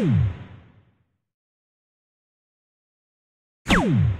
b o o m